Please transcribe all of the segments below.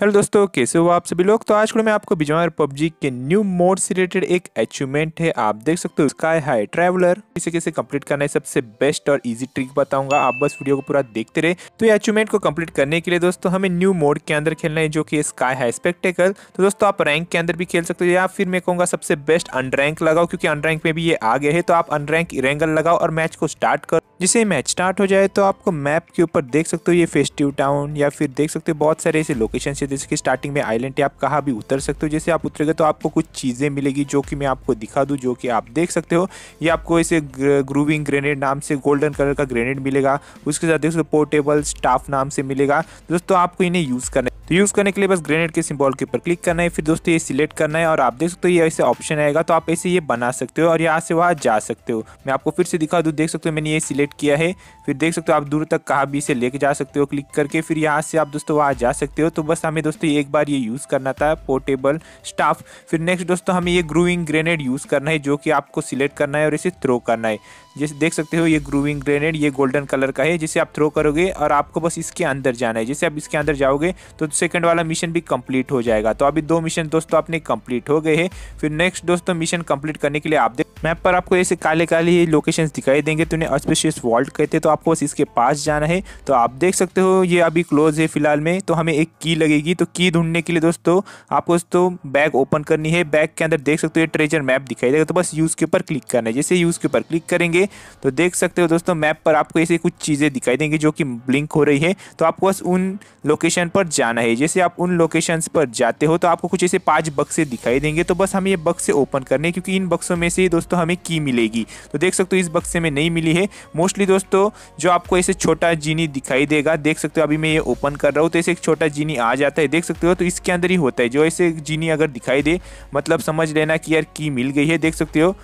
hello दोस्तों कैसे हो आप सभी लोग तो आज मैं आपको बिजवार पबजी के न्यू मोड से रिलेटेड एक अचीवमेंट है आप देख सकते हो स्काई हाई ट्रैवलर इसे कैसे कंप्लीट करना है सबसे बेस्ट और इजी ट्रिक बताऊंगा आप बस वीडियो को पूरा देखते रहे तो ये अचीवमेंट को कंप्लीट करने के लिए दोस्तों हमें न्यू मोड के अंदर खेलना है जो की स्काई हाई स्पेक्टेकल तो दोस्तों आप रैंक के अंदर भी खेल सकते हो या फिर मैं कहूँगा सबसे बेस्ट अनरैंक लगाओ क्योंकि अनरैंक में भी ये आ है तो आप अनरैंक इरेंगल लगाओ और मैच को स्टार्ट करो जैसे मैच स्टार्ट हो जाए तो आपको मैप के ऊपर देख सकते हो ये फेस्टिव टाउन या फिर देख सकते हो बहुत सारे ऐसे लोकेशन है जैसे कि स्टार्टिंग में आइलैंड आप कहाँ भी उतर सकते हो जैसे आप उतरेंगे तो आपको कुछ चीज़ें मिलेगी जो कि मैं आपको दिखा दूँ जो कि आप देख सकते हो ये आपको ऐसे ग्रूविंग ग्रेनेड नाम से गोल्डन कलर का ग्रेनेड मिलेगा उसके साथ देख सकते हो पोर्टेबल स्टाफ नाम से मिलेगा दोस्तों आपको इन्हें यूज़ करना है तो यूज़ करने के लिए बस ग्रेनेड के सिंबल के ऊपर क्लिक करना है फिर दोस्तों ये सिलेक्ट करना है और आप देख सकते हो ये ऐसे ऑप्शन आएगा तो आप ऐसे ये बना सकते हो और यहाँ से वहाँ जा सकते हो मैं आपको फिर से दिखा दूँ देख सकते हो मैंने ये सिलेक्ट सेट किया है फिर देख सकते हो आप दूर तक कहाँ भी इसे लेके जा सकते हो क्लिक करके फिर यहाँ से आप दोस्तों वहाँ जा सकते हो तो बस हमें दोस्तों एक बार ये यूज़ करना था पोर्टेबल स्टाफ फिर नेक्स्ट दोस्तों हमें ये ग्रूविंग ग्रेनेड यूज़ करना है जो कि आपको सिलेक्ट करना है और इसे थ्रो करना है जैसे देख सकते हो ये ग्रूविंग ग्रेनेड ये गोल्डन कलर का है जिसे आप थ्रो करोगे और आपको बस इसके अंदर जाना है जैसे आप इसके अंदर जाओगे तो सेकेंड वाला मिशन भी कम्प्लीट हो जाएगा तो अभी दो मिशन दोस्तों अपने कम्प्लीट हो गए हैं फिर नेक्स्ट दोस्तों मिशन कम्प्लीट करने के लिए आप मैप पर आपको ऐसे काले काले लोकेशंस दिखाई देंगे तो उन्हें अस्पेशियस वॉल्ट कहते हैं तो आपको बस इसके पास जाना है तो आप देख सकते हो ये अभी क्लोज है फिलहाल में तो हमें एक की लगेगी तो की ढूंढने के लिए दोस्तों आपको दोस्तों बैग ओपन करनी है बैग के अंदर देख सकते हो ये ट्रेजर मैप दिखाई देगा तो बस यूज़ के ऊपर क्लिक करना है जैसे यूज़ के ऊपर क्लिक करेंगे तो देख सकते हो दोस्तों मैप पर आपको ऐसे कुछ चीज़ें दिखाई देंगी जो कि ब्लिंक हो रही है तो आपको बस उन लोकेशन पर जाना है जैसे आप उन लोकेशन पर जाते हो तो आपको कुछ ऐसे पाँच बक्से दिखाई देंगे तो बस हमें ये बक्से ओपन करने क्योंकि इन बक्सों में से दोस्तों दोस्तों हमें की मिलेगी तो देख सकते हो इस बक्से में नहीं मिली है मोस्टली दोस्तों जो आपको ऐसे छोटा जीनी दिखाई देगा देख सकते हो अभी मैं ये ओपन कर रहा हूँ तो ऐसे एक छोटा जीनी आ जाता है देख सकते हो तो इसके अंदर ही होता है जो ऐसे जीनी अगर दिखाई दे मतलब समझ लेना कि यार की मिल गई है देख सकते हो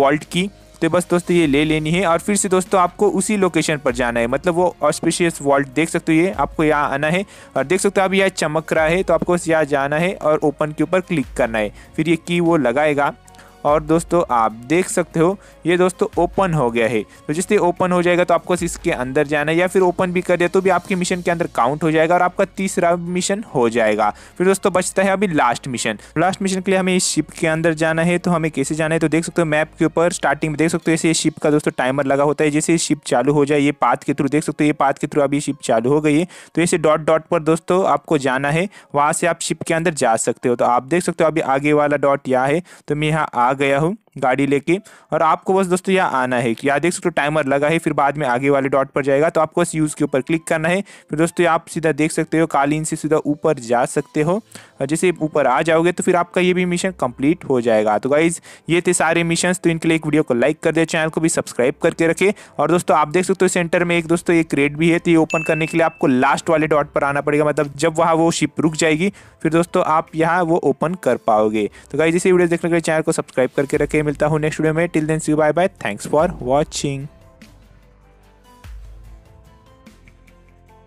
वॉल्ट की तो बस दोस्तों ये ले लेनी है और फिर से दोस्तों आपको उसी लोकेशन पर जाना है मतलब वो ऑस्पिशियस वॉल्ट देख सकते हो ये आपको यहाँ आना है और देख सकते हो अभी यहाँ चमक रहा है तो आपको यहाँ जाना है और ओपन के ऊपर क्लिक करना है फिर ये की वो लगाएगा और दोस्तों आप देख सकते हो ये दोस्तों ओपन हो गया है तो जिससे ओपन हो जाएगा तो आपको इसके अंदर जाना है या फिर ओपन भी कर दिया तो भी आपके मिशन के अंदर काउंट हो जाएगा और आपका तीसरा मिशन हो जाएगा फिर दोस्तों बचता है अभी लास्ट मिशन लास्ट मिशन के लिए हमें इस शिप के अंदर जाना है तो हमें कैसे जाना है तो देख सकते हो मैप के ऊपर स्टार्टिंग में देख सकते हो ऐसे शिप का दोस्तों टाइमर लगा होता है जैसे शिप चालू हो जाए ये पाथ के थ्रू देख सकते हो ये पाथ के थ्रू अभी शिप चालू हो गई है तो ऐसे डॉट डॉट पर दोस्तों आपको जाना है वहाँ से आप शिप के अंदर जा सकते हो तो आप देख सकते हो अभी आगे वाला डॉट यहाँ है तो मैं यहाँ आ गया हूँ गाड़ी लेके और आपको बस दोस्तों यहाँ आना है कि यहाँ देख सकते हो टाइमर लगा है फिर बाद में आगे वाले डॉट पर जाएगा तो आपको बस यूज़ के ऊपर क्लिक करना है फिर दोस्तों आप सीधा देख सकते हो कालीन से सीधा ऊपर जा सकते हो और जैसे ऊपर आ जाओगे तो फिर आपका ये भी मिशन कंप्लीट हो जाएगा तो गाइज़ ये थे सारे मिशन तो इनके लिए एक वीडियो को लाइक कर दे चैनल को भी सब्सक्राइब करके रखे और दोस्तों आप देख सकते हो सेंटर में एक दोस्तों एक रेड भी है तो ये ओपन करने के लिए आपको लास्ट वाले डॉट पर आना पड़ेगा मतलब जब वहाँ वो शिप रुक जाएगी फिर दोस्तों आप यहाँ वो ओपन कर पाओगे तो गाइज इसी वीडियो देखने के लिए चैनल को सब्सक्राइब करके रखे मिलता हूँ नेक्स्ट वीडियो में till then see bye bye thanks for watching